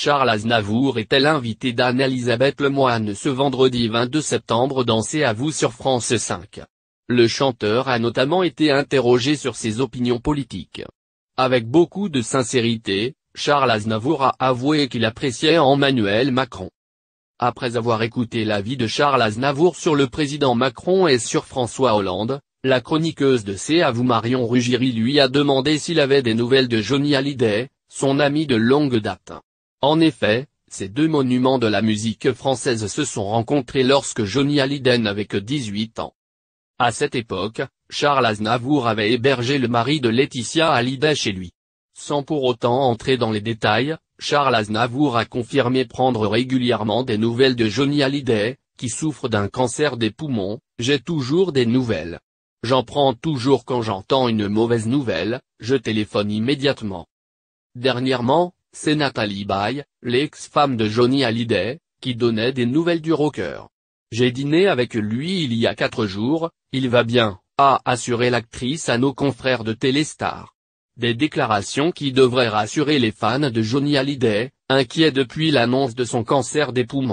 Charles Aznavour est l'invité d'Anne-Elisabeth Lemoine ce vendredi 22 septembre dans C'est à vous sur France 5. Le chanteur a notamment été interrogé sur ses opinions politiques. Avec beaucoup de sincérité, Charles Aznavour a avoué qu'il appréciait Emmanuel Macron. Après avoir écouté l'avis de Charles Aznavour sur le président Macron et sur François Hollande, la chroniqueuse de C'est à vous Marion Ruggieri lui a demandé s'il avait des nouvelles de Johnny Hallyday, son ami de longue date. En effet, ces deux monuments de la musique française se sont rencontrés lorsque Johnny Hallyday n'avait que 18 ans. À cette époque, Charles Aznavour avait hébergé le mari de Laetitia Hallyday chez lui. Sans pour autant entrer dans les détails, Charles Aznavour a confirmé prendre régulièrement des nouvelles de Johnny Hallyday, qui souffre d'un cancer des poumons, j'ai toujours des nouvelles. J'en prends toujours quand j'entends une mauvaise nouvelle, je téléphone immédiatement. Dernièrement, c'est Nathalie Bay, l'ex-femme de Johnny Hallyday, qui donnait des nouvelles du rocker. J'ai dîné avec lui il y a quatre jours, il va bien, a assuré l'actrice à nos confrères de Téléstar. Des déclarations qui devraient rassurer les fans de Johnny Hallyday, inquiets depuis l'annonce de son cancer des poumons.